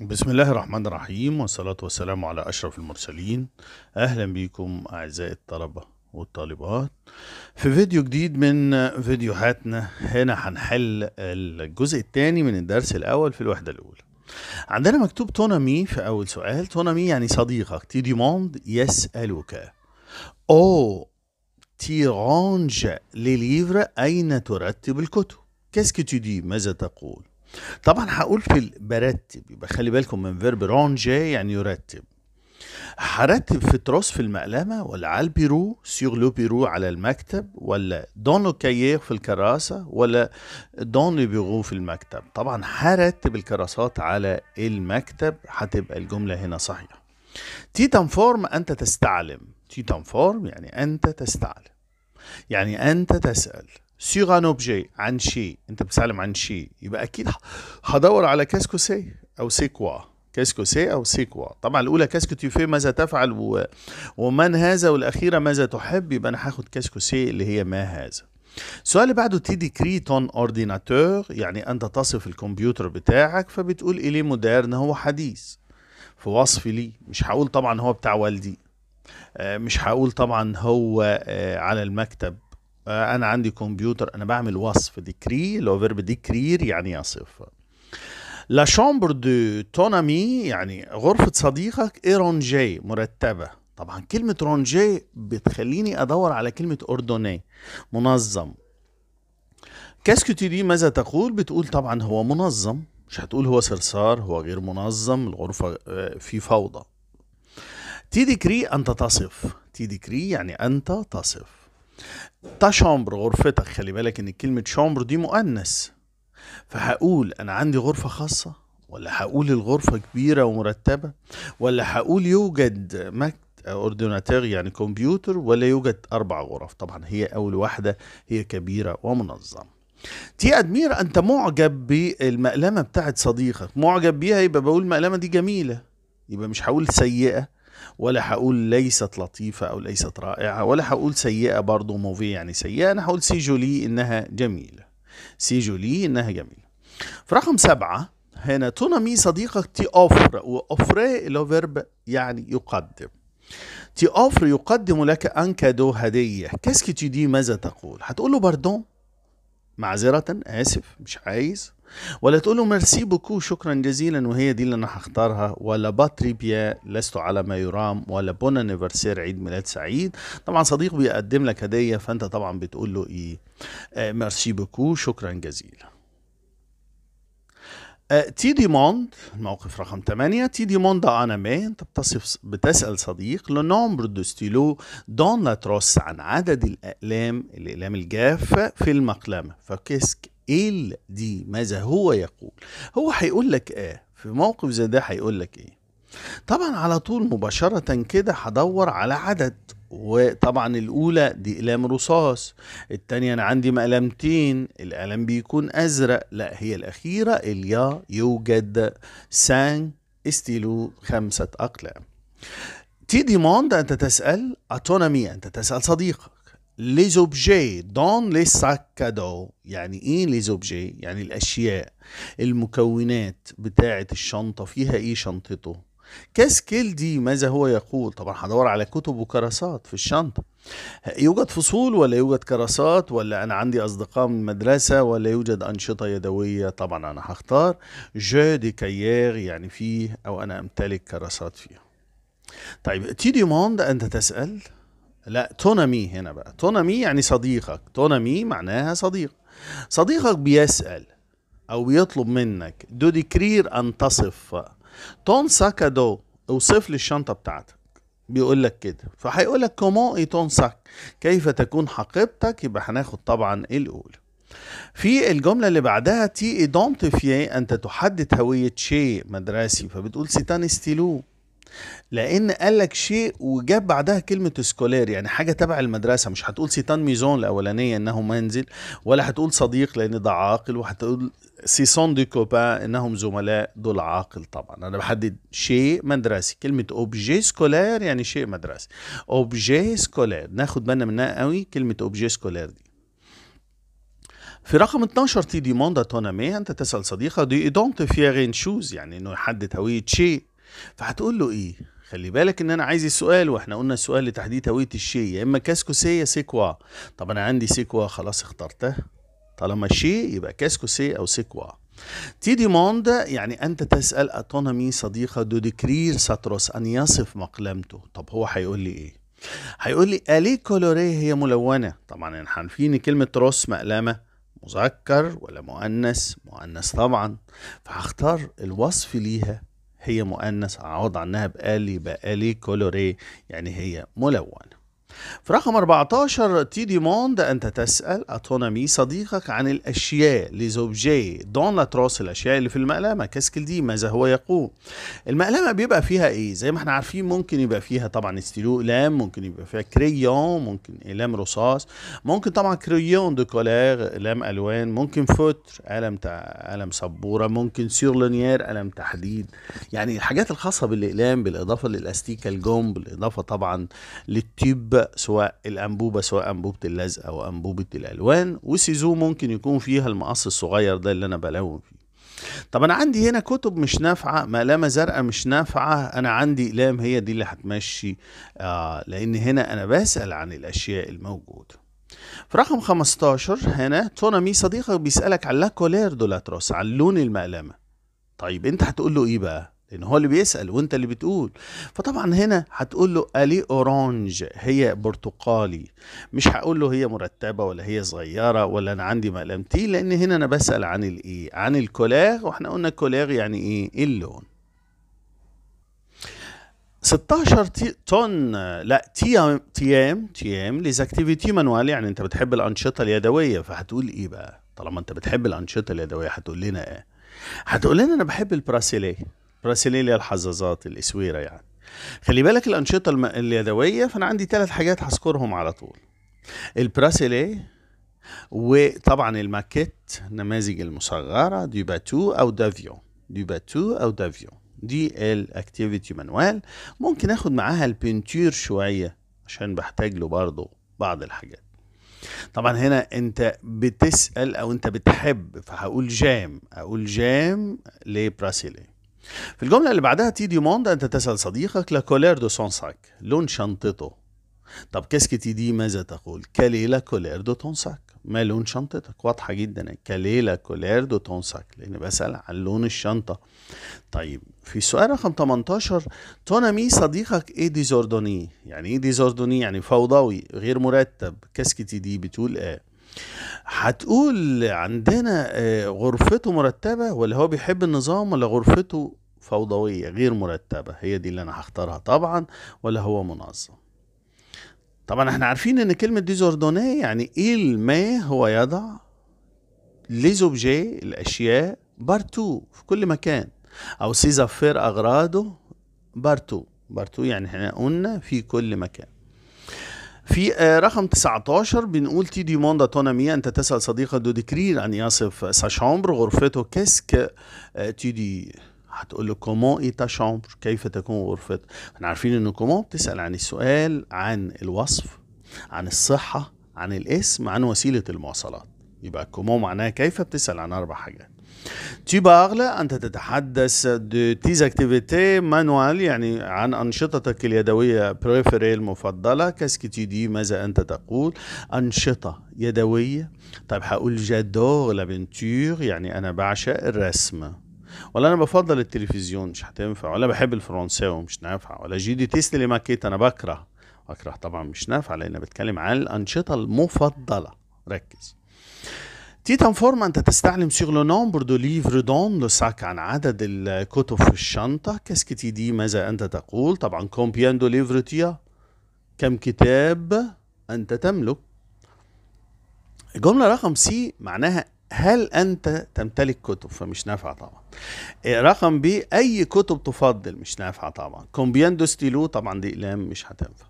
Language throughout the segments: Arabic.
بسم الله الرحمن الرحيم والصلاة والسلام على أشرف المرسلين أهلا بكم أعزائي الطلبة والطالبات في فيديو جديد من فيديوهاتنا هنا هنحل الجزء الثاني من الدرس الأول في الوحدة الأولى عندنا مكتوب تونامي في أول سؤال تونامي يعني صديقك تي ديموند يسألك أو تي رانج لليفر أين ترتب الكتب تي دي ماذا تقول طبعا هقول في برتب يبقى خلي بالكم من فيرب رونجي يعني يرتب هرتب في تراس في المقلمة ولا على البيرو سيغ لو بيرو على المكتب ولا دون لو كايير في الكراسة ولا دون لو بيرو في المكتب طبعا هرتب الكراسات على المكتب هتبقى الجملة هنا صحيحة تي فورم أنت تستعلم تي فورم يعني أنت تستعلم يعني أنت تسأل سيغ ان اوبجي عن شيء انت بتسالم عن شيء يبقى اكيد هدور على كاسكو سي او سيكوا كاسكو سي او سيكوا طبعا الاولى كاسكو في ماذا تفعل و... ومن هذا والاخيره ماذا تحب يبقى انا هاخد كاسكو سي اللي هي ما هذا السؤال اللي بعده تي دي كريتون اورديناتور يعني انت تصف الكمبيوتر بتاعك فبتقول اليه مودرن هو حديث في وصف ليه مش هقول طبعا هو بتاع والدي آه، مش هقول طبعا هو آه، على المكتب آه، انا عندي كمبيوتر انا بعمل وصف ديكري لو فيرب ديكرير يعني يصف لا شامبر دو تونامي يعني غرفة صديقك ايرونجي مرتبة طبعا كلمة رونجي بتخليني ادور على كلمة اوردوني منظم كاسكو دي ماذا تقول بتقول طبعا هو منظم مش هتقول هو صرصار هو غير منظم الغرفة آه، في فوضى تي كري أنت تصف تي كري يعني أنت تصف تا شامبر غرفتك خلي بالك ان كلمة شامبر دي مؤنث فهقول انا عندي غرفة خاصة ولا هقول الغرفة كبيرة ومرتبة ولا هقول يوجد مكتب اورديناتير يعني كمبيوتر ولا يوجد اربع غرف طبعا هي اول واحدة هي كبيرة ومنظمة تي ادمير انت معجب بالمقلمة بتاعت صديقك معجب بيها يبقى بقول المقلمة دي جميلة يبقى مش هقول سيئة ولا هقول ليست لطيفة أو ليست رائعة ولا هقول سيئة برضو موفي يعني سيئة أنا هقول سي جولي إنها جميلة سي جولي إنها جميلة في رقم سبعة هنا تونامي صديقك تي أوفر وأوفري لو فيرب يعني يقدم تي أوفر يقدم لك أن كادو هدية كاسكي تي دي ماذا تقول هتقول له باردون معذرة آسف مش عايز ولا تقول له ميرسي بوكو شكرا جزيلا وهي دي اللي انا هختارها ولا باتري بيا لست على ما يرام ولا بون انيفرسير عيد ميلاد سعيد طبعا صديق بيقدم لك هديه فانت طبعا بتقول له ايه آه ميرسي بوكو شكرا جزيلا آه، تي دي موند الموقف رقم 8 تي دي موند انا مي انت بتصف بتسال صديق لو نومبر دو ستيلو دون لا تروس عن عدد الاقلام الاقلام الجافه في المقلمه فكيسك ايه دي ماذا هو يقول هو هيقول لك ايه في موقف زي ده هيقول لك ايه طبعا على طول مباشرة كده هدور على عدد وطبعا الأولى دي أقلام رصاص التانية أنا عندي مقلمتين القلم بيكون أزرق لا هي الأخيرة اليا يوجد سان استيلو خمسة أقلام تي موند أنت تسأل أتونامي أنت تسأل صديقك les objets dans les sacs cadeaux يعني ايه les objets يعني الاشياء المكونات بتاعة الشنطة فيها ايه شنطته كاسكيل دي ماذا هو يقول طبعا هدور على كتب وكراسات في الشنطة يوجد فصول ولا يوجد كراسات ولا انا عندي اصدقاء من المدرسه ولا يوجد انشطه يدويه طبعا انا هختار جو دي كيير يعني فيه او انا امتلك كراسات فيها طيب تي موند انت تسال لا تونامي هنا بقى تونامي يعني صديقك تونامي معناها صديق صديقك بيسأل أو بيطلب منك دو ديكرير أن تصف تون دو اوصف لي الشنطة بتاعتك بيقول لك كده فهيقول لك كومون اي تون ساك كيف تكون حقيبتك يبقى هناخد طبعا الأولى في الجملة اللي بعدها تي ايدونتيفيي أنت تحدد هوية شيء مدرسي فبتقول سيتان ستيلو لان قال لك شيء وجاب بعدها كلمه سكولير يعني حاجه تبع المدرسه مش هتقول سيتان ميزون الاولانيه انه منزل ولا هتقول صديق لان ده عاقل وهتقول سيسون دي كوبا انهم زملاء دول عاقل طبعا انا بحدد شيء مدرسي كلمه اوبجي سكولير يعني شيء مدرسي اوبجي سكولير ناخد بالنا منها قوي كلمه اوبجي سكولير دي في رقم 12 تي دي موندا تونامي انت تسال صديقه دي فيغين شوز يعني انه يحدد هويه شيء فهتقول له ايه خلي بالك ان انا عايز السؤال واحنا قلنا السؤال لتحديد هويه الشيء يا اما كاسكو سي يا سيكوا طب انا عندي سيكوا خلاص اخترتها طالما الشيء يبقى كاسكو سي او سيكوا تي ديموند يعني أنت تسأل أتونامي صديقة دو ديكرير ساتروس أن يصف مقلمته طب هو هيقول لي إيه؟ هيقول لي ألي كولوري هي ملونة طبعا احنا عارفين كلمة روس مقلمة مذكر ولا مؤنث مؤنث طبعا فهختار الوصف ليها هي مؤنث عوض عنها بآلي بآلي كولوري يعني هي ملونة في رقم 14 تي ديموند أنت تسأل أتونامي صديقك عن الأشياء لزوبجي دون لا تروس الأشياء اللي في المقلمة كاسكل دي ماذا هو يقول المقلمة بيبقى فيها إيه زي ما احنا عارفين ممكن يبقى فيها طبعا استيلو أقلام ممكن يبقى فيها كريون ممكن أقلام رصاص ممكن طبعا كريون دو كولير أقلام ألوان ممكن فوتر قلم تع... قلم سبورة ممكن لونيير قلم تحديد يعني الحاجات الخاصة بالأقلام بالإضافة للأستيكة الجوم بالإضافة طبعا للتيب سواء الأنبوبة سواء أنبوبة اللزق أو أنبوبة الألوان وسيزو ممكن يكون فيها المقص الصغير ده اللي أنا بلون فيه طب انا عندي هنا كتب مش نافعه مقلمه زرقاء مش نافعه انا عندي اقلام هي دي اللي هتمشي آه لان هنا انا بسال عن الاشياء الموجوده في رقم 15 هنا تونامي صديقك بيسالك على لا كولير دولاتروس عن لون المقلمه طيب انت هتقول له ايه بقى لان هو اللي بيسال وانت اللي بتقول فطبعا هنا هتقول له الي اورانج هي برتقالي مش هقول له هي مرتبه ولا هي صغيره ولا انا عندي مقلمتي لان هنا انا بسال عن الايه عن الكولاغ واحنا قلنا الكولاغ يعني ايه, إيه اللون 16 تي... طن لا تيام تيام تيام ليزاكتيفيتي مانوال يعني انت بتحب الانشطه اليدويه فهتقول ايه بقى طالما انت بتحب الانشطه اليدويه هتقول لنا ايه هتقول لنا انا بحب البراسيليه راسليليا الحزازات الاسويره يعني خلي بالك الانشطه اليدويه فانا عندي ثلاث حاجات هذكرهم على طول البراسيلي وطبعا الماكيت النماذج المصغره ديباتو او دافيون ديباتو او دافيون دي الاكتيفيتي مانوال ممكن اخد معاها البنتير شويه عشان بحتاج له برضه بعض الحاجات طبعا هنا انت بتسال او انت بتحب فهقول جام اقول جام لبراسيلي في الجملة اللي بعدها تي دي موند أنت تسأل صديقك لكولير دو سون ساك لون شنطته طب كاسكي تي دي ماذا تقول كليلا كولير دو تونساك ساك ما لون شنطتك واضحة جدا كليلا كولير دو تونساك ساك لأن بسأل عن لون الشنطة طيب في سؤال رقم 18 تونامي صديقك ايه ديزوردوني يعني ايه ديزوردوني يعني فوضوي غير مرتب كاسكي تي دي بتقول ايه هتقول عندنا آه، غرفته مرتبة ولا هو بيحب النظام ولا غرفته فوضوية غير مرتبة هي دي اللي أنا هختارها طبعا ولا هو منظم طبعا احنا عارفين ان كلمة ديزوردوني يعني ايه ما هو يضع ليزوبجي الاشياء بارتو في كل مكان او سيزافير اغراضه بارتو بارتو يعني احنا قلنا في كل مكان في آه، رقم 19 بنقول تي دي موندا تونامي انت تسأل صديقة دو ديكرير أن يصف ساشامبر غرفته كيسك آه، تي دي هتقول له كومون اي تا شامبر كيف تكون غرفتك احنا عارفين ان كومون بتسال عن السؤال عن الوصف عن الصحه عن الاسم عن وسيله المواصلات يبقى كومون معناها كيف بتسال عن اربع حاجات Tu parles, أنت تتحدث de tes activités manuelles يعني عن أنشطتك اليدوية بريفري المفضلة كاسكي تي دي ماذا أنت تقول أنشطة يدوية طيب هقول جادور لا يعني أنا بعشق الرسم ولا انا بفضل التلفزيون مش هتنفع ولا بحب الفرنساوي ومش نافع ولا جي دي تيست اللي ماكيت انا بكره بكره طبعا مش نافع لان بتكلم عن الانشطه المفضله ركز تيتان فورما أنت تستعلم سيغ لو نومبر دو ليفر دون لو ساك عن عدد الكتب في الشنطة تي دي ماذا أنت تقول طبعا كومبيان دو ليفر تيا كم كتاب أنت تملك الجملة رقم سي معناها هل أنت تمتلك كتب فمش نافعة طبعا إيه، رقم بي أي كتب تفضل مش نافعة طبعا كومبيان دو ستيلو طبعا دي أقلام مش هتنفع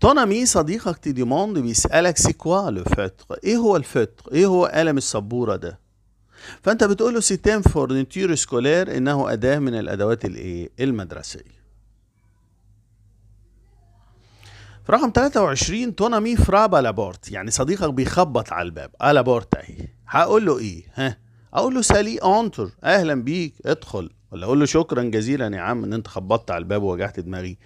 Ton ami صديقك تي ديموند بيسألك سي كوا لو feutre ايه هو الفطر ايه هو قلم السبورة ده فانت بتقول له سيتام فورنيتير سكولير انه اداة من الادوات الايه المدرسية في رقم 23 تونامي فرابا لابورت يعني صديقك بيخبط على الباب الابورت اهي هقول له ايه ها اقول له سالي اونتر اهلا بيك ادخل ولا اقول له شكرا جزيلا يا عم ان انت خبطت على الباب ووجعت دماغي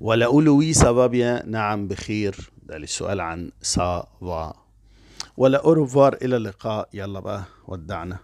ولا اقول له وي سافابيا نعم بخير ده للسؤال عن سافا ولا اوروفار الى اللقاء يلا بقى ودعنا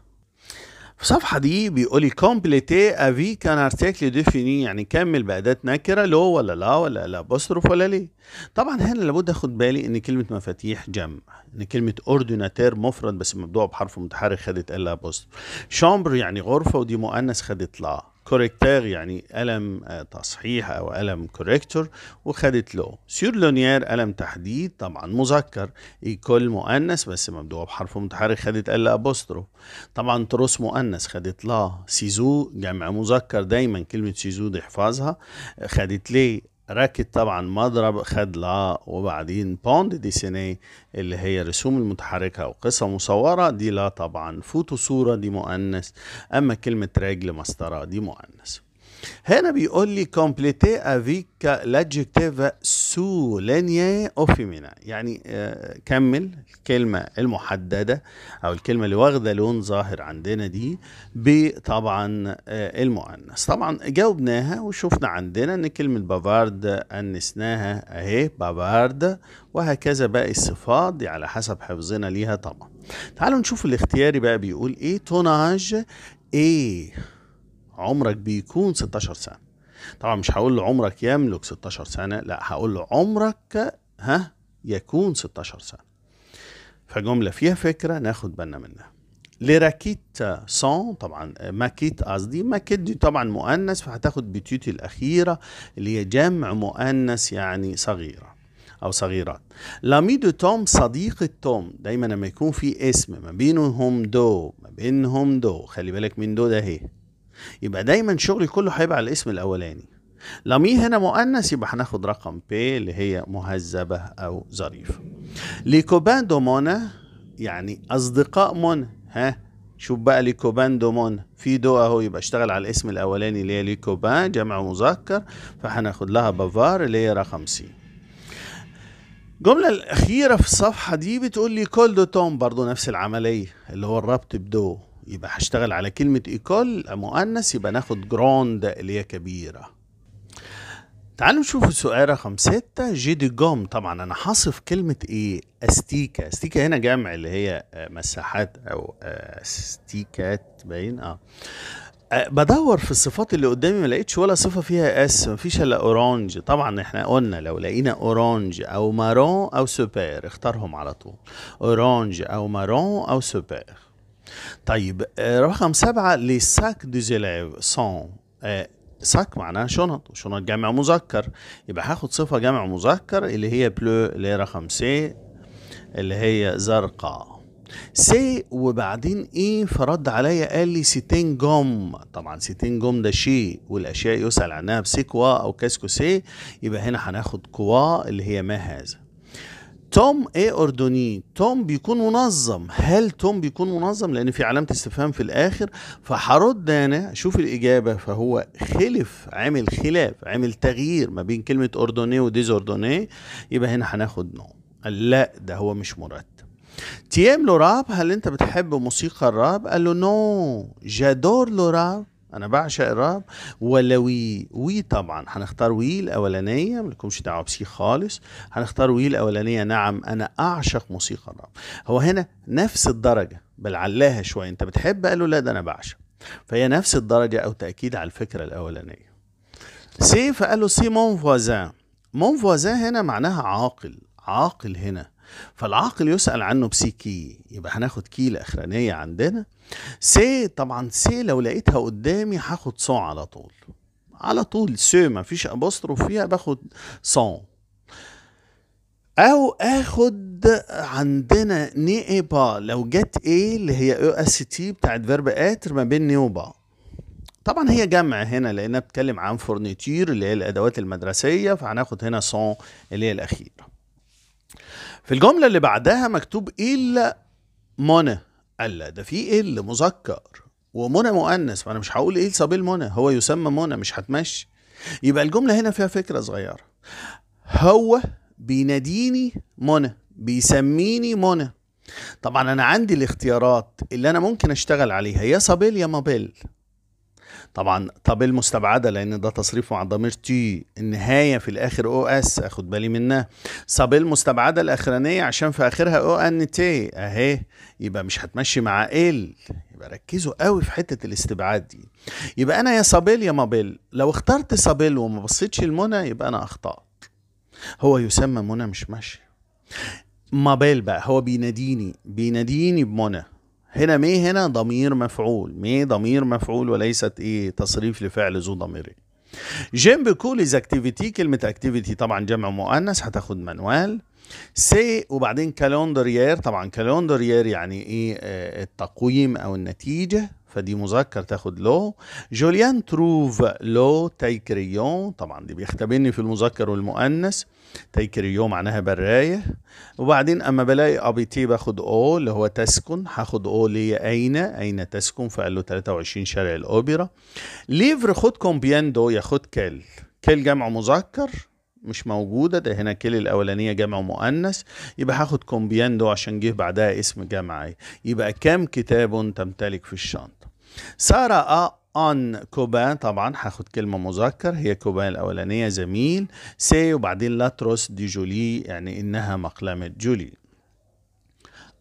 في الصفحة دي بيقول لي كومبليتي افي كان ارتيكل ديفيني يعني كمل بأداة نكرة لو ولا لا ولا لا بصرف ولا ليه طبعا هنا لابد اخد بالي ان كلمة مفاتيح جمع ان كلمة اورديناتير مفرد بس مبدوعة بحرف متحرك خدت الا بصرف شامبر يعني غرفة ودي مؤنث خدت لا كوريكتير يعني قلم آه، تصحيح او قلم كوريكتور وخدت لو سيور لونيير قلم تحديد طبعا مذكر ايكول مؤنث بس مبدوعه بحرف متحرك خدت ال ابوسترو طبعا تروس مؤنث خدت لا سيزو جمع مذكر دايما كلمه سيزو دي احفظها خدت ليه راكد طبعا مضرب خد لا وبعدين بوند دي سيني اللي هي رسوم المتحركة أو قصة مصورة دي لا طبعا فوتو صورة دي مؤنث أما كلمة راجل مسطرة دي مؤنث هنا بيقول لي كومبليتي افيك لادجكتيف سو لينيا او فيمينا يعني آه، كمل الكلمه المحدده او الكلمه اللي واخده لون ظاهر عندنا دي بطبعا آه، المؤنث طبعا جاوبناها وشفنا عندنا ان كلمه بافارد انسناها اهي بافارد وهكذا باقي الصفات دي على حسب حفظنا ليها طبعا تعالوا نشوف الاختياري بقى بيقول ايه توناج ايه عمرك بيكون 16 سنة طبعا مش هقول له عمرك يملك 16 سنة لا هقول له عمرك ها يكون 16 سنة فجملة فيها فكرة ناخد بالنا منها لراكيت سون طبعا ماكيت قصدي ماكيت دي طبعا مؤنث فهتاخد بتيوتي الأخيرة اللي هي جمع مؤنث يعني صغيرة أو صغيرات لامي دو توم صديق التوم دايما لما يكون في اسم ما بينهم دو ما بينهم دو خلي بالك من دو ده اهي يبقى دايما شغلي كله هيبقى على الاسم الاولاني لامي هنا مؤنث يبقى هناخد رقم بي اللي هي مهذبة أو ظريفة ليكوبان دو مونا يعني أصدقاء مون ها شوف بقى ليكوبان دو في دو أهو يبقى اشتغل على الاسم الأولاني اللي هي ليكوبان جمع مذكر فهناخد لها بافار اللي هي رقم سي الجملة الأخيرة في الصفحة دي بتقول لي كل دو توم برضو نفس العملية اللي هو الربط بدو يبقى هشتغل على كلمة إيكول مؤنث يبقى ناخد جراند اللي هي كبيرة تعالوا نشوف السؤال رقم ستة جي دي جوم طبعا أنا حاصف كلمة إيه أستيكا أستيكا هنا جمع اللي هي آه، مساحات أو آه، أستيكات باين آه. أه بدور في الصفات اللي قدامي ما لقيتش ولا صفه فيها اس مفيش الا اورانج طبعا احنا قلنا لو لقينا اورانج او مارون او سوبر اختارهم على طول اورانج او مارون او سوبر طيب آه، رقم سبعة لي ساك دو زيليف سون آه، ساك معناها شنط شنط جمع مذكر يبقى هاخد صفة جمع مذكر اللي هي بلو اللي هي رقم سي اللي هي زرقاء سي وبعدين ايه فرد عليا قال لي ستين جوم طبعا ستين جوم ده شيء والاشياء يسأل عنها بسيكوا او كاسكو سي يبقى هنا هناخد كوا اللي هي ما هذا توم ايه اردني توم بيكون منظم هل توم بيكون منظم لان في علامه استفهام في الاخر فهرد انا شوف الاجابه فهو خلف عمل خلاف عمل تغيير ما بين كلمه اردني اردني يبقى هنا هناخد نو قال لا ده هو مش مرتب تيام لوراب هل انت بتحب موسيقى الراب قال له نو جادور لوراب انا بعشق الراب ولا وي وي طبعا هنختار وي الاولانيه مالكمش دعوه بسي خالص هنختار وي الاولانيه نعم انا اعشق موسيقى الراب هو هنا نفس الدرجه بل علاها شويه انت بتحب قال له لا ده انا بعشق فهي نفس الدرجه او تاكيد على الفكره الاولانيه سي فقال له سي مون فوازان مون فوازان هنا معناها عاقل عاقل هنا فالعاقل يسأل عنه بسي كي يبقى هناخد كي الأخرانية عندنا سي طبعا سي لو لقيتها قدامي هاخد صون على طول على طول سي مفيش أبوستروف فيها باخد صون أو آخد عندنا ني إي با لو جت إيه اللي هي أو أس تي بتاعت فيرب آتر ما بين ني وبا طبعا هي جمع هنا لأنها بتتكلم عن فورنيتير اللي هي الأدوات المدرسية فهناخد هنا صون اللي هي الأخيرة في الجملة اللي بعدها مكتوب إلا منى ألا ده في إل مذكر ومنى مؤنث فأنا مش هقول إيه لصبيل منى هو يسمى منى مش هتمشي يبقى الجملة هنا فيها فكرة صغيرة هو بيناديني منى بيسميني منى طبعا أنا عندي الاختيارات اللي أنا ممكن أشتغل عليها يا صبيل يا مابيل طبعا طب إيه المستبعده لان ده تصريف ضمير تي النهايه في الاخر او اس اخد بالي منها طب إيه المستبعده الاخرانيه عشان في اخرها او ان تي اهي يبقى مش هتمشي مع ال يبقى ركزوا قوي في حته الاستبعاد دي يبقى انا يا صابيل يا مابيل لو اخترت صابيل وما بصيتش لمنى يبقى انا اخطات هو يسمى منى مش ماشي مابيل بقى هو بيناديني بيناديني بمنى هنا مي هنا ضمير مفعول مي ضمير مفعول وليست ايه تصريف لفعل ذو ضميري جيم بكوليز اكتيفيتي كلمة اكتيفيتي طبعا جمع مؤنث هتاخد منوال سي وبعدين كالندر يير طبعا كالندر يير يعني ايه آه، التقويم او النتيجة فدي مذكر تاخد لو جوليان تروف لو تايكريون طبعا دي بيختبرني في المذكر والمؤنث كريون معناها براية وبعدين أما بلاقي أبيتي باخد أو اللي هو تسكن هاخد أو لي أين أين تسكن فقال له 23 شارع الأوبرا ليفر خد كومبيان دو ياخد كال كال جمع مذكر مش موجودة ده هنا كل الأولانية جمع مؤنث يبقى هاخد كومبياندو عشان جه بعدها اسم جمعي يبقى كم كتاب تمتلك في الشنطة سارة أن كوبان طبعا هاخد كلمة مذكر هي كوبان الأولانية زميل سي وبعدين لاتروس دي جولي يعني إنها مقلمة جولي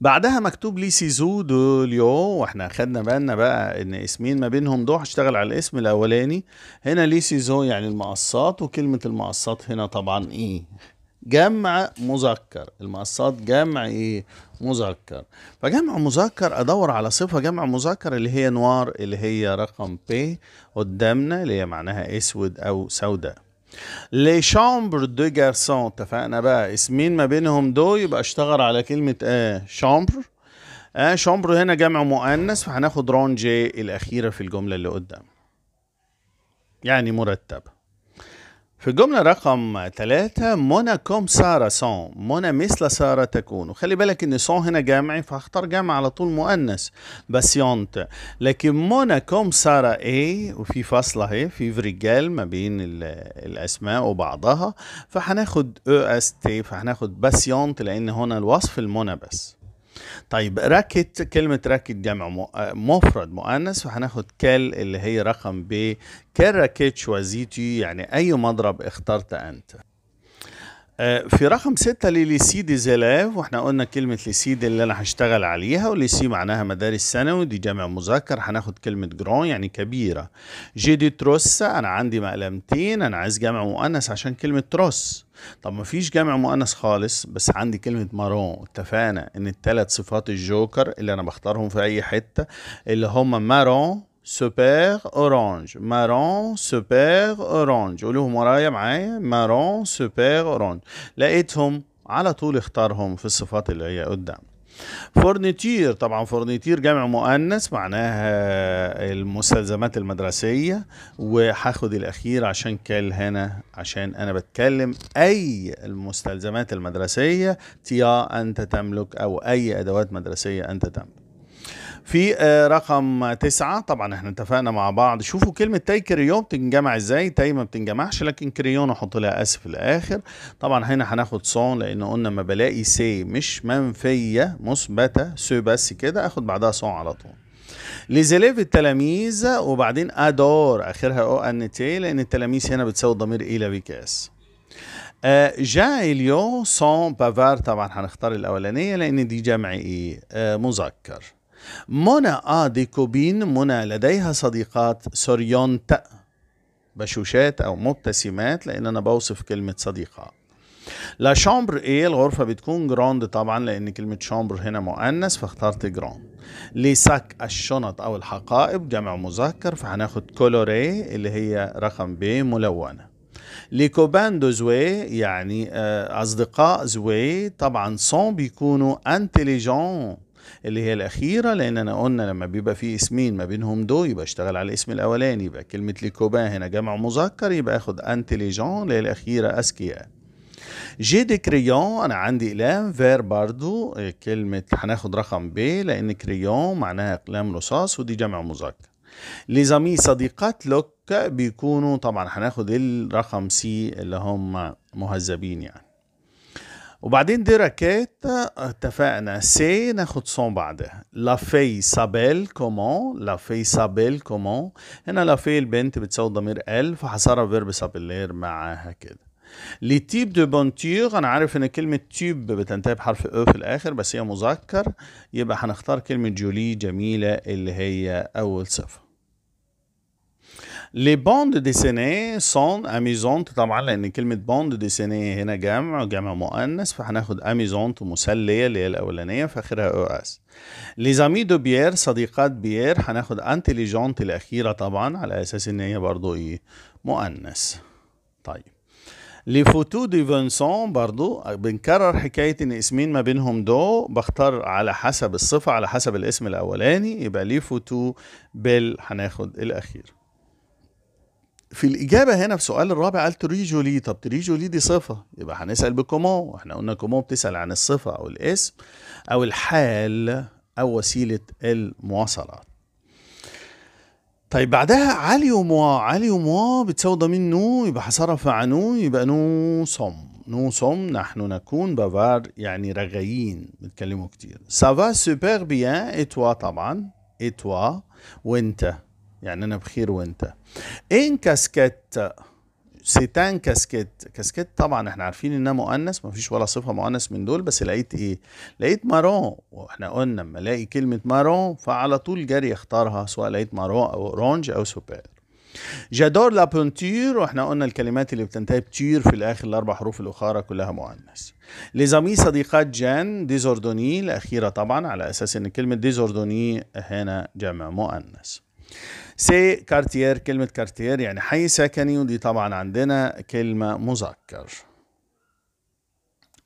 بعدها مكتوب لي سيزو دوليو واحنا خدنا بالنا بقى ان اسمين ما بينهم دو هشتغل على الاسم الاولاني هنا لي سيزو يعني المقصات وكلمه المقصات هنا طبعا ايه جمع مذكر المقصات جمع ايه مذكر فجمع مذكر ادور على صفه جمع مذكر اللي هي نوار اللي هي رقم بي قدامنا اللي هي معناها اسود او سوداء لي شامبر دو جارسون اتفقنا بقى اسمين ما بينهم دو يبقى اشتغل على كلمة اه شامبر اه شامبر هنا جمع مؤنث فهناخد رونجي الأخيرة في الجملة اللي قدام يعني مرتبة في الجملة رقم ثلاثة مونا كوم سارة سون مونا مثل سارة تكون وخلي بالك ان سون هنا جمعي فاختار جامع على طول مؤنث باسيونت لكن مونا كوم سارة ايه وفي فاصلة اهي في فريجال ما بين الاسماء وبعضها فهناخد او اس تي فهناخد باسيونت لان هنا الوصف المونا بس طيب راكت كلمة راكت جمع مفرد مؤنث وهناخد كال اللي هي رقم ب كال ركتش وزيتي يعني أي مضرب اخترت أنت آه، في رقم ستة سي دي زلاف واحنا قلنا كلمة ليسي دي اللي انا هشتغل عليها وليسي معناها مدارس ثانوي دي جمع مذكر هناخد كلمة جران يعني كبيرة جي دي تروس انا عندي مقلمتين انا عايز جمع مؤنث عشان كلمة تروس طب ما فيش جمع مؤنث خالص بس عندي كلمة مارون اتفقنا ان الثلاث صفات الجوكر اللي انا بختارهم في اي حتة اللي هما مارون سوبر اورانج مارون سوبر اورانج قولوهم ورايا معايا مارون سوبر اورانج لقيتهم على طول اختارهم في الصفات اللي هي قدام فورنيتير طبعا فورنيتير جمع مؤنث معناها المستلزمات المدرسية وهاخد الأخير عشان كال هنا عشان أنا بتكلم أي المستلزمات المدرسية تيا أنت تملك أو أي أدوات مدرسية أنت تملك في آه، رقم تسعة طبعا احنا اتفقنا مع بعض شوفوا كلمة تاي كريون بتنجمع ازاي تاي ما بتنجمعش لكن كريون احط لها اس في الاخر طبعا هنا هناخد صون لان قلنا ما بلاقي سي مش منفية مثبتة سو بس كده اخد بعدها صون على طول ليزيليف التلاميذ وبعدين ادور اخرها او ان تي لان التلاميذ هنا بتساوي الضمير الى بكاس جا آه، جان اليو سون بافار طبعا هنختار الاولانيه لان دي جمع ايه مذكر منى آدي كوبين منى لديها صديقات سوريونت بشوشات أو مبتسمات لأن أنا بوصف كلمة صديقات لا شامبر ايه الغرفه بتكون جراند طبعا لان كلمه شامبر هنا مؤنث فاخترت جراند لي ساك الشنط او الحقائب جمع مذكر فهناخد كولوري اللي هي رقم ب ملونه لي دو زوي يعني آه، اصدقاء زوي طبعا سون بيكونوا انتليجون اللي هي الاخيره لاننا قلنا لما بيبقى في اسمين ما بينهم دو يبقى اشتغل على الاسم الاولاني يبقى كلمه ليكوبان هنا جمع مذكر يبقى اخد انتليجون اللي هي الاخيره اذكياء جي دي كريون انا عندي اقلام فير برضو كلمه هناخد رقم ب لان كريون معناها اقلام رصاص ودي جمع مذكر لزمي صديقات لوك بيكونوا طبعا هناخد الرقم سي اللي هم مهذبين يعني وبعدين دي راكيت اتفقنا سي ناخد صون بعدها لا في سابيل كومون لا في سابيل كومون هنا لا في البنت بتساوي ضمير ال فحصرها فيرب سابيلير معاها كده لي تيب دو بونتيغ انا عارف ان كلمه تيب بتنتهي بحرف او في الاخر بس هي مذكر يبقى هنختار كلمه جولي جميله اللي هي اول صفه لي بوند ديسيني سون اميزونت طبعا لان كلمه بوند ديسيني هنا جمع جمع مؤنث فهناخد اميزونت مسليه اللي هي الاولانيه فاخرها او اس لي زامي دو بيير صديقات بيير هناخد انتليجونت الاخيره طبعا على اساس ان هي برضو ايه مؤنث طيب لي فوتو دي فانسون برضو بنكرر حكاية ان اسمين ما بينهم دو بختار على حسب الصفة على حسب الاسم الاولاني يبقى لي فوتو بال هناخد الاخير في الإجابة هنا في سؤال الرابع قال تريجولي طب تريجولي دي صفة يبقى هنسأل بكومون واحنا قلنا كومون بتسأل عن الصفة أو الاسم أو الحال أو وسيلة المواصلات طيب بعدها علي وموا علي وموا بتساوي ضمير نو يبقى حصرف مع نو يبقى نو صم نو صم نحن نكون بافار يعني رغايين بيتكلموا كتير سافا سوبر بيان اي طبعا اي وانت يعني انا بخير وانت ان كاسكت سيتان كاسكت كاسكت طبعا احنا عارفين انها مؤنث ما فيش ولا صفه مؤنث من دول بس لقيت ايه لقيت مارون واحنا قلنا لما الاقي كلمه مارون فعلى طول جري اختارها سواء لقيت مارون او اورانج او سوبر جادور لا بونتير واحنا قلنا الكلمات اللي بتنتهي بتير في الاخر الاربع حروف الاخرى كلها مؤنث لزامي صديقات جان ديزوردوني الاخيره طبعا على اساس ان كلمه ديزوردوني هنا جمع مؤنث سي كارتير كلمة كارتير يعني حي سكني ودي طبعا عندنا كلمة مذكر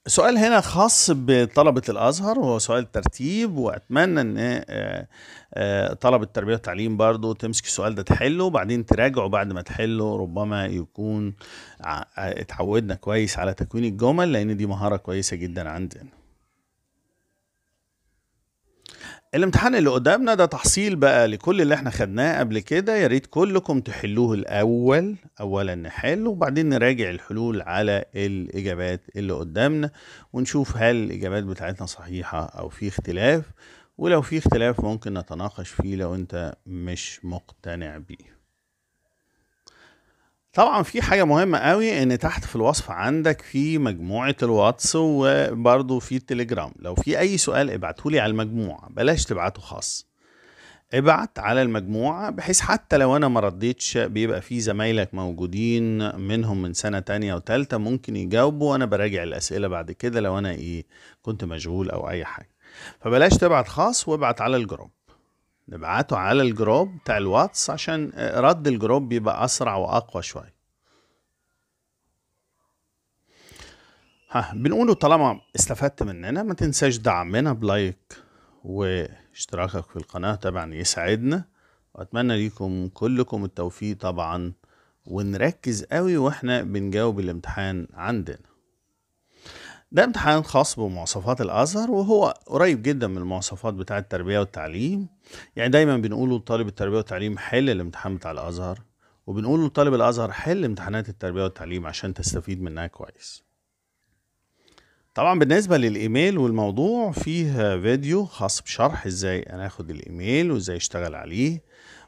سؤال هنا خاص بطلبة الأزهر وهو سؤال ترتيب وأتمنى أن آه، آه، طلبة التربية والتعليم برضو تمسك السؤال ده تحله وبعدين تراجعه بعد ما تحله ربما يكون اتعودنا كويس على تكوين الجمل لأن دي مهارة كويسة جدا عندنا الامتحان اللي قدامنا ده تحصيل بقى لكل اللي احنا خدناه قبل كده يا ريت كلكم تحلوه الاول اولا نحل وبعدين نراجع الحلول على الاجابات اللي قدامنا ونشوف هل الاجابات بتاعتنا صحيحه او في اختلاف ولو في اختلاف ممكن نتناقش فيه لو انت مش مقتنع بيه طبعا في حاجه مهمه قوي ان تحت في الوصف عندك في مجموعه الواتس وبرضو في التليجرام لو في اي سؤال ابعته لي على المجموعه بلاش تبعته خاص ابعت على المجموعة بحيث حتى لو أنا ما رديتش بيبقى في زمايلك موجودين منهم من سنة تانية وتالتة ممكن يجاوبوا وأنا براجع الأسئلة بعد كده لو أنا إيه كنت مشغول أو أي حاجة فبلاش تبعت خاص وابعت على الجروب نبعته على الجروب بتاع الواتس عشان رد الجروب بيبقى أسرع وأقوى شوية ها بنقوله طالما استفدت مننا ما تنساش دعمنا بلايك واشتراكك في القناة طبعا يسعدنا وأتمنى ليكم كلكم التوفيق طبعا ونركز قوي واحنا بنجاوب الامتحان عندنا ده امتحان خاص بمواصفات الازهر وهو قريب جدا من المواصفات بتاعه التربيه والتعليم يعني دايما بنقول لطالب التربيه والتعليم حل الامتحان بتاع الازهر وبنقول لطالب الازهر حل امتحانات التربيه والتعليم عشان تستفيد منها كويس طبعا بالنسبه للايميل والموضوع فيه فيديو خاص بشرح ازاي انا اخد الايميل وازاي اشتغل عليه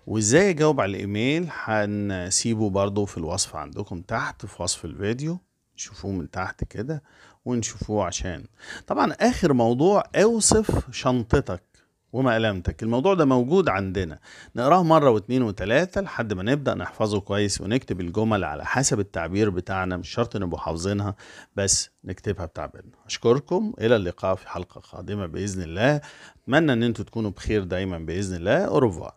وازاي اجاوب على الايميل هنسيبه برضو في الوصف عندكم تحت في وصف الفيديو شوفوه من تحت كده ونشوفوه عشان طبعا اخر موضوع اوصف شنطتك ومقلمتك الموضوع ده موجود عندنا نقراه مرة واتنين وتلاتة لحد ما نبدأ نحفظه كويس ونكتب الجمل على حسب التعبير بتاعنا مش شرط نبقوا حافظينها بس نكتبها بتعبيرنا أشكركم إلى اللقاء في حلقة قادمة بإذن الله أتمنى أن انتوا تكونوا بخير دايما بإذن الله أوروفار